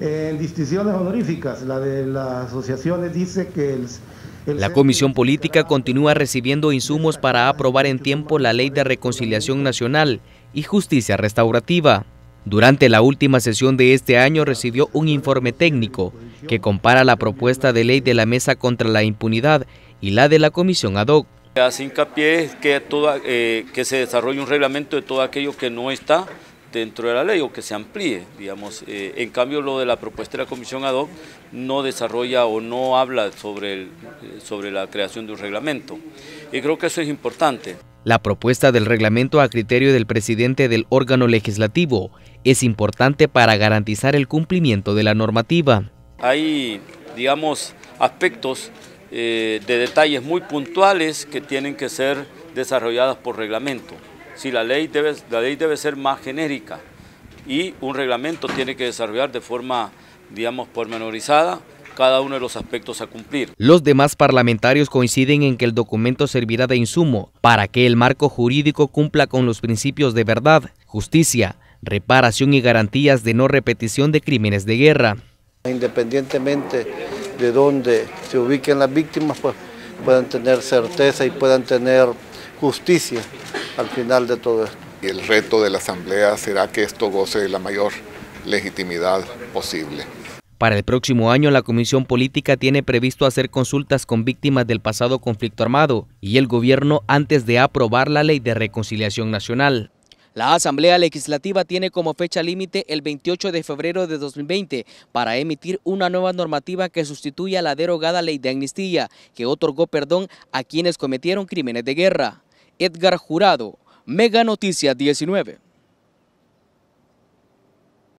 En distinciones honoríficas, la de las asociaciones dice que la Comisión Política continúa recibiendo insumos para aprobar en tiempo la Ley de Reconciliación Nacional y Justicia Restaurativa. Durante la última sesión de este año recibió un informe técnico que compara la propuesta de ley de la Mesa contra la Impunidad y la de la Comisión ad hoc. Hace hincapié que, eh, que se desarrolle un reglamento de todo aquello que no está dentro de la ley o que se amplíe, digamos. Eh, en cambio, lo de la propuesta de la comisión ad no desarrolla o no habla sobre, eh, sobre la creación de un reglamento. Y creo que eso es importante. La propuesta del reglamento a criterio del presidente del órgano legislativo es importante para garantizar el cumplimiento de la normativa. Hay, digamos, aspectos eh, de detalles muy puntuales que tienen que ser desarrollados por reglamento si la ley debe, la ley debe ser más genérica y un reglamento tiene que desarrollar de forma, digamos, pormenorizada cada uno de los aspectos a cumplir. Los demás parlamentarios coinciden en que el documento servirá de insumo para que el marco jurídico cumpla con los principios de verdad, justicia, reparación y garantías de no repetición de crímenes de guerra. Independientemente de dónde se ubiquen las víctimas, pues puedan tener certeza y puedan tener justicia al final de todo el reto de la Asamblea será que esto goce de la mayor legitimidad posible. Para el próximo año, la Comisión Política tiene previsto hacer consultas con víctimas del pasado conflicto armado y el gobierno antes de aprobar la Ley de Reconciliación Nacional. La Asamblea Legislativa tiene como fecha límite el 28 de febrero de 2020 para emitir una nueva normativa que sustituya la derogada ley de amnistía, que otorgó perdón a quienes cometieron crímenes de guerra. Edgar Jurado, Mega Noticias 19.